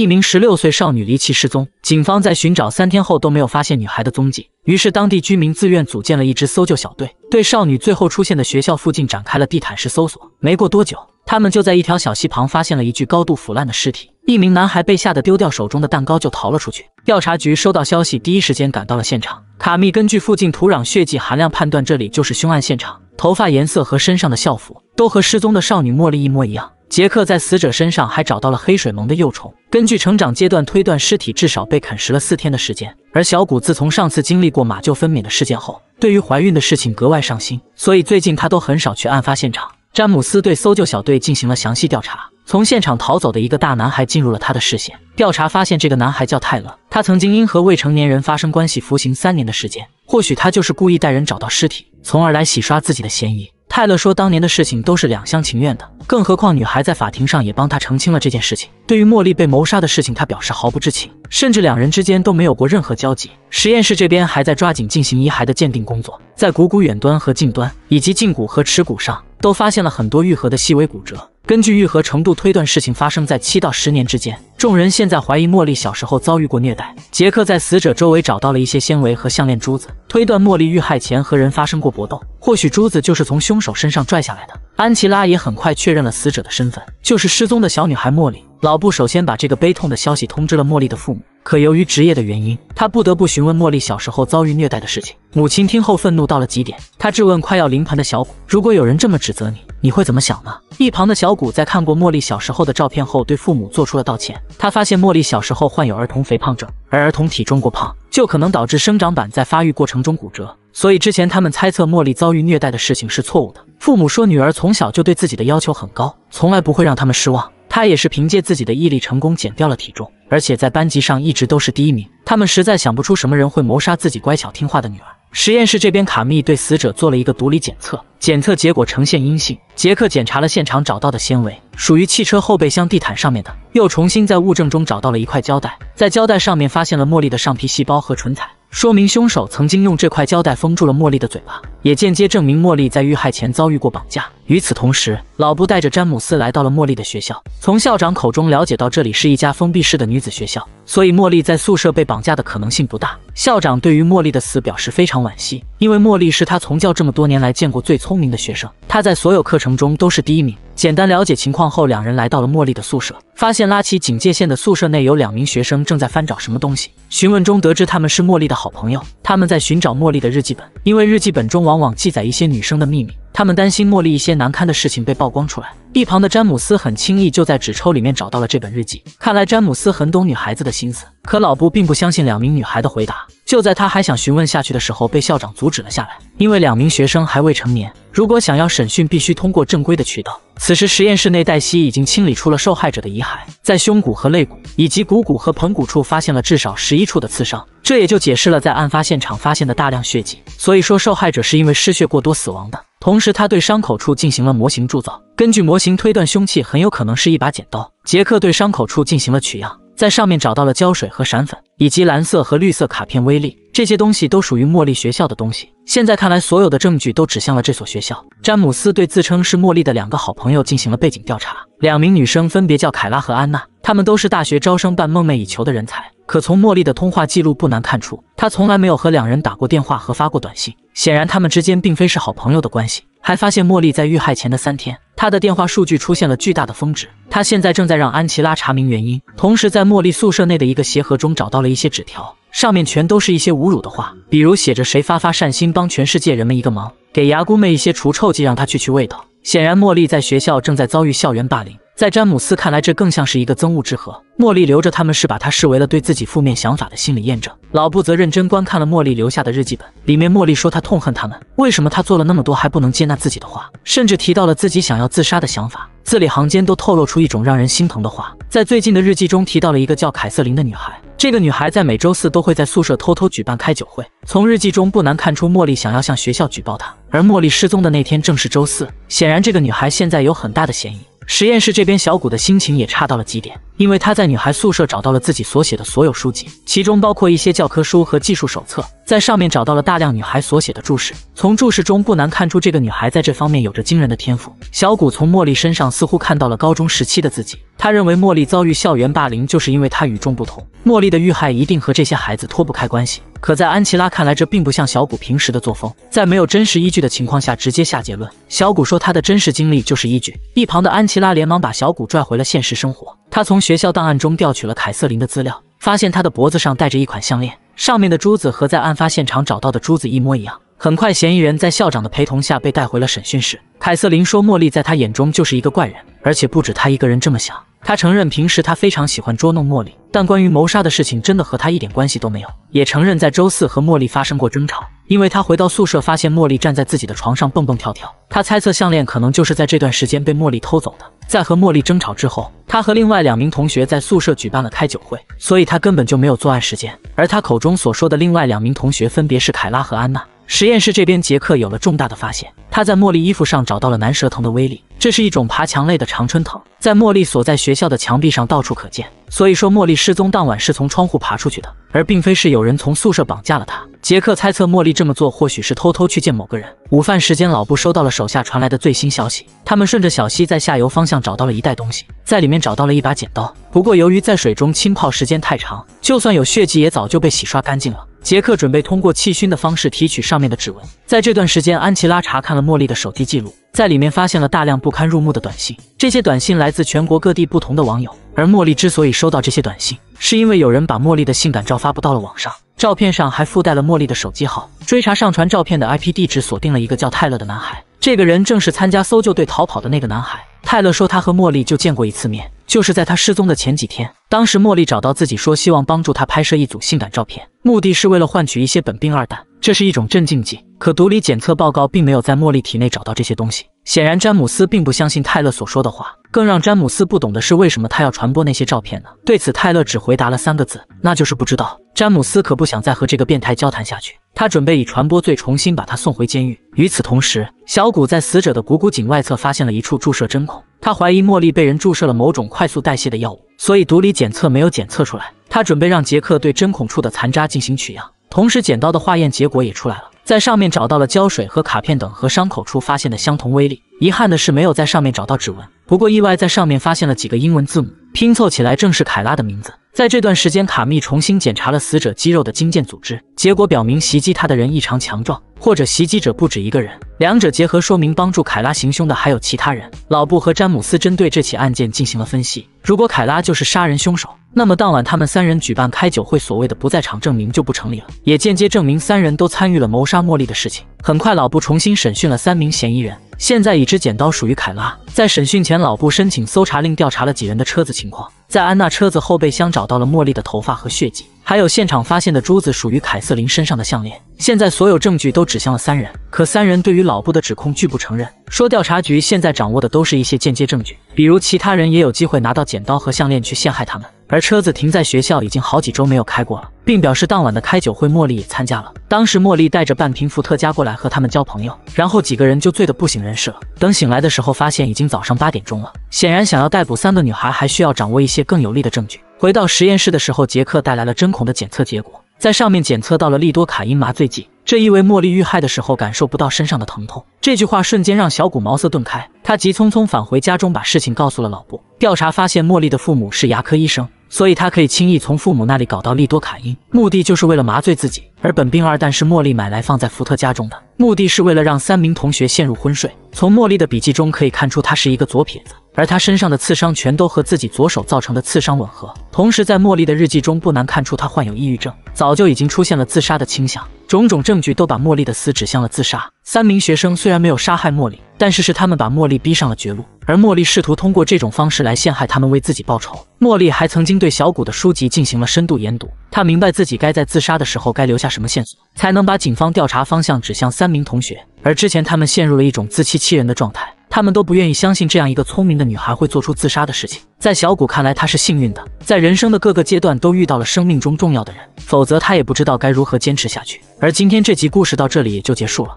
一名十六岁少女离奇失踪，警方在寻找三天后都没有发现女孩的踪迹。于是，当地居民自愿组建了一支搜救小队，对少女最后出现的学校附近展开了地毯式搜索。没过多久，他们就在一条小溪旁发现了一具高度腐烂的尸体。一名男孩被吓得丢掉手中的蛋糕就逃了出去。调查局收到消息，第一时间赶到了现场。卡蜜根据附近土壤血迹含量判断，这里就是凶案现场。头发颜色和身上的校服都和失踪的少女茉莉一模一样。杰克在死者身上还找到了黑水虻的幼虫，根据成长阶段推断，尸体至少被啃食了四天的时间。而小谷自从上次经历过马厩分娩的事件后，对于怀孕的事情格外上心，所以最近他都很少去案发现场。詹姆斯对搜救小队进行了详细调查，从现场逃走的一个大男孩进入了他的视线。调查发现，这个男孩叫泰勒，他曾经因和未成年人发生关系服刑三年的时间，或许他就是故意带人找到尸体，从而来洗刷自己的嫌疑。泰勒说，当年的事情都是两厢情愿的，更何况女孩在法庭上也帮他澄清了这件事情。对于茉莉被谋杀的事情，他表示毫不知情，甚至两人之间都没有过任何交集。实验室这边还在抓紧进行遗骸的鉴定工作，在股骨远端和近端，以及胫骨和耻骨上，都发现了很多愈合的细微骨折。根据愈合程度推断，事情发生在七到十年之间。众人现在怀疑茉莉小时候遭遇过虐待。杰克在死者周围找到了一些纤维和项链珠子，推断茉莉遇害前和人发生过搏斗。或许珠子就是从凶手身上拽下来的。安琪拉也很快确认了死者的身份，就是失踪的小女孩茉莉。老布首先把这个悲痛的消息通知了茉莉的父母。可由于职业的原因，他不得不询问茉莉小时候遭遇虐待的事情。母亲听后愤怒到了极点，她质问快要临盆的小谷：“如果有人这么指责你，你会怎么想呢？”一旁的小谷在看过茉莉小时候的照片后，对父母做出了道歉。他发现茉莉小时候患有儿童肥胖症，而儿童体重过胖。就可能导致生长板在发育过程中骨折，所以之前他们猜测茉莉遭遇虐待的事情是错误的。父母说，女儿从小就对自己的要求很高，从来不会让他们失望。她也是凭借自己的毅力成功减掉了体重，而且在班级上一直都是第一名。他们实在想不出什么人会谋杀自己乖巧听话的女儿。实验室这边，卡蜜对死者做了一个毒理检测，检测结果呈现阴性。杰克检查了现场找到的纤维，属于汽车后备箱地毯上面的，又重新在物证中找到了一块胶带，在胶带上面发现了茉莉的上皮细胞和唇彩。说明凶手曾经用这块胶带封住了茉莉的嘴巴，也间接证明茉莉在遇害前遭遇过绑架。与此同时，老布带着詹姆斯来到了茉莉的学校，从校长口中了解到，这里是一家封闭式的女子学校，所以茉莉在宿舍被绑架的可能性不大。校长对于茉莉的死表示非常惋惜，因为茉莉是他从教这么多年来见过最聪明的学生，他在所有课程中都是第一名。简单了解情况后，两人来到了茉莉的宿舍。发现拉起警戒线的宿舍内有两名学生正在翻找什么东西，询问中得知他们是茉莉的好朋友，他们在寻找茉莉的日记本，因为日记本中往往记载一些女生的秘密，他们担心茉莉一些难堪的事情被曝光出来。一旁的詹姆斯很轻易就在纸抽里面找到了这本日记，看来詹姆斯很懂女孩子的心思，可老布并不相信两名女孩的回答。就在他还想询问下去的时候，被校长阻止了下来。因为两名学生还未成年，如果想要审讯，必须通过正规的渠道。此时实验室内，黛西已经清理出了受害者的遗骸，在胸骨和肋骨以及股骨和盆骨处发现了至少十一处的刺伤，这也就解释了在案发现场发现的大量血迹。所以说，受害者是因为失血过多死亡的。同时，他对伤口处进行了模型铸造，根据模型推断，凶器很有可能是一把剪刀。杰克对伤口处进行了取样。在上面找到了胶水和闪粉，以及蓝色和绿色卡片威力。这些东西都属于茉莉学校的东西。现在看来，所有的证据都指向了这所学校。詹姆斯对自称是茉莉的两个好朋友进行了背景调查，两名女生分别叫凯拉和安娜，她们都是大学招生办梦寐以求的人才。可从茉莉的通话记录不难看出，她从来没有和两人打过电话和发过短信，显然他们之间并非是好朋友的关系。还发现茉莉在遇害前的三天，她的电话数据出现了巨大的峰值。他现在正在让安琪拉查明原因，同时在茉莉宿舍内的一个鞋盒中找到了一些纸条，上面全都是一些侮辱的话，比如写着“谁发发善心帮全世界人们一个忙，给牙姑妹一些除臭剂，让她去去味道”。显然，茉莉在学校正在遭遇校园霸凌。在詹姆斯看来，这更像是一个憎恶之合。茉莉留着他们，是把他视为了对自己负面想法的心理验证。老布则认真观看了茉莉留下的日记本，里面茉莉说她痛恨他们，为什么她做了那么多还不能接纳自己的话，甚至提到了自己想要自杀的想法，字里行间都透露出一种让人心疼的话。在最近的日记中提到了一个叫凯瑟琳的女孩，这个女孩在每周四都会在宿舍偷偷举办开酒会。从日记中不难看出，茉莉想要向学校举报她，而茉莉失踪的那天正是周四，显然这个女孩现在有很大的嫌疑。实验室这边，小谷的心情也差到了极点，因为他在女孩宿舍找到了自己所写的所有书籍，其中包括一些教科书和技术手册。在上面找到了大量女孩所写的注释，从注释中不难看出，这个女孩在这方面有着惊人的天赋。小谷从茉莉身上似乎看到了高中时期的自己，他认为茉莉遭遇校园霸凌，就是因为她与众不同。茉莉的遇害一定和这些孩子脱不开关系。可在安琪拉看来，这并不像小谷平时的作风，在没有真实依据的情况下直接下结论。小谷说他的真实经历就是依据。一旁的安琪拉连忙把小谷拽回了现实生活。他从学校档案中调取了凯瑟琳的资料，发现她的脖子上戴着一款项链。上面的珠子和在案发现场找到的珠子一模一样。很快，嫌疑人在校长的陪同下被带回了审讯室。凯瑟琳说：“茉莉在她眼中就是一个怪人，而且不止她一个人这么想。”他承认平时他非常喜欢捉弄茉莉，但关于谋杀的事情真的和他一点关系都没有。也承认在周四和茉莉发生过争吵，因为他回到宿舍发现茉莉站在自己的床上蹦蹦跳跳。他猜测项链可能就是在这段时间被茉莉偷走的。在和茉莉争吵之后。他和另外两名同学在宿舍举办了开酒会，所以他根本就没有作案时间。而他口中所说的另外两名同学，分别是凯拉和安娜。实验室这边，杰克有了重大的发现。他在茉莉衣服上找到了南蛇藤的威力，这是一种爬墙类的常春藤，在茉莉所在学校的墙壁上到处可见。所以说，茉莉失踪当晚是从窗户爬出去的，而并非是有人从宿舍绑架了她。杰克猜测，茉莉这么做或许是偷偷去见某个人。午饭时间，老布收到了手下传来的最新消息，他们顺着小溪在下游方向找到了一袋东西，在里面找到了一把剪刀。不过，由于在水中浸泡时间太长，就算有血迹也早就被洗刷干净了。杰克准备通过气熏的方式提取上面的指纹。在这段时间，安琪拉查看了茉莉的手机记录，在里面发现了大量不堪入目的短信。这些短信来自全国各地不同的网友。而茉莉之所以收到这些短信，是因为有人把茉莉的性感照发布到了网上，照片上还附带了茉莉的手机号。追查上传照片的 IP 地址，锁定了一个叫泰勒的男孩。这个人正是参加搜救队逃跑的那个男孩。泰勒说，他和茉莉就见过一次面。就是在他失踪的前几天，当时茉莉找到自己说，希望帮助他拍摄一组性感照片，目的是为了换取一些苯并二氮，这是一种镇静剂。可毒理检测报告并没有在茉莉体内找到这些东西。显然，詹姆斯并不相信泰勒所说的话。更让詹姆斯不懂的是，为什么他要传播那些照片呢？对此，泰勒只回答了三个字，那就是不知道。詹姆斯可不想再和这个变态交谈下去，他准备以传播罪重新把他送回监狱。与此同时，小谷在死者的股骨颈外侧发现了一处注射针孔，他怀疑茉莉被人注射了某种快速代谢的药物，所以毒理检测没有检测出来。他准备让杰克对针孔处的残渣进行取样，同时剪刀的化验结果也出来了，在上面找到了胶水和卡片等和伤口处发现的相同微粒。遗憾的是，没有在上面找到指纹，不过意外在上面发现了几个英文字母。拼凑起来正是凯拉的名字。在这段时间，卡密重新检查了死者肌肉的肌腱组织，结果表明袭击他的人异常强壮，或者袭击者不止一个人。两者结合说明，帮助凯拉行凶的还有其他人。老布和詹姆斯针对这起案件进行了分析。如果凯拉就是杀人凶手。那么当晚他们三人举办开酒会，所谓的不在场证明就不成立了，也间接证明三人都参与了谋杀茉莉的事情。很快，老布重新审讯了三名嫌疑人。现在已知剪刀属于凯拉。在审讯前，老布申请搜查令，调查了几人的车子情况。在安娜车子后备箱找到了茉莉的头发和血迹，还有现场发现的珠子属于凯瑟琳身上的项链。现在所有证据都指向了三人，可三人对于老布的指控拒不承认，说调查局现在掌握的都是一些间接证据，比如其他人也有机会拿到剪刀和项链去陷害他们。而车子停在学校已经好几周没有开过了，并表示当晚的开酒会茉莉也参加了。当时茉莉带着半瓶伏特加过来和他们交朋友，然后几个人就醉得不省人事了。等醒来的时候，发现已经早上八点钟了。显然，想要逮捕三个女孩，还需要掌握一些更有力的证据。回到实验室的时候，杰克带来了针孔的检测结果，在上面检测到了利多卡因麻醉剂，这意味茉莉遇害的时候感受不到身上的疼痛。这句话瞬间让小谷茅塞顿开，他急匆匆返回家中，把事情告诉了老布。调查发现，茉莉的父母是牙科医生。所以他可以轻易从父母那里搞到利多卡因，目的就是为了麻醉自己。而本病二蛋是茉莉买来放在伏特加中的，目的是为了让三名同学陷入昏睡。从茉莉的笔记中可以看出，他是一个左撇子，而他身上的刺伤全都和自己左手造成的刺伤吻合。同时，在茉莉的日记中不难看出，他患有抑郁症，早就已经出现了自杀的倾向。种种证据都把茉莉的死指向了自杀。三名学生虽然没有杀害茉莉，但是是他们把茉莉逼上了绝路，而茉莉试图通过这种方式来陷害他们，为自己报仇。茉莉还曾经对小谷的书籍进行了深度研读，她明白自己该在自杀的时候该留下。什么线索才能把警方调查方向指向三名同学？而之前他们陷入了一种自欺欺人的状态，他们都不愿意相信这样一个聪明的女孩会做出自杀的事情。在小谷看来，她是幸运的，在人生的各个阶段都遇到了生命中重要的人，否则她也不知道该如何坚持下去。而今天这集故事到这里也就结束了。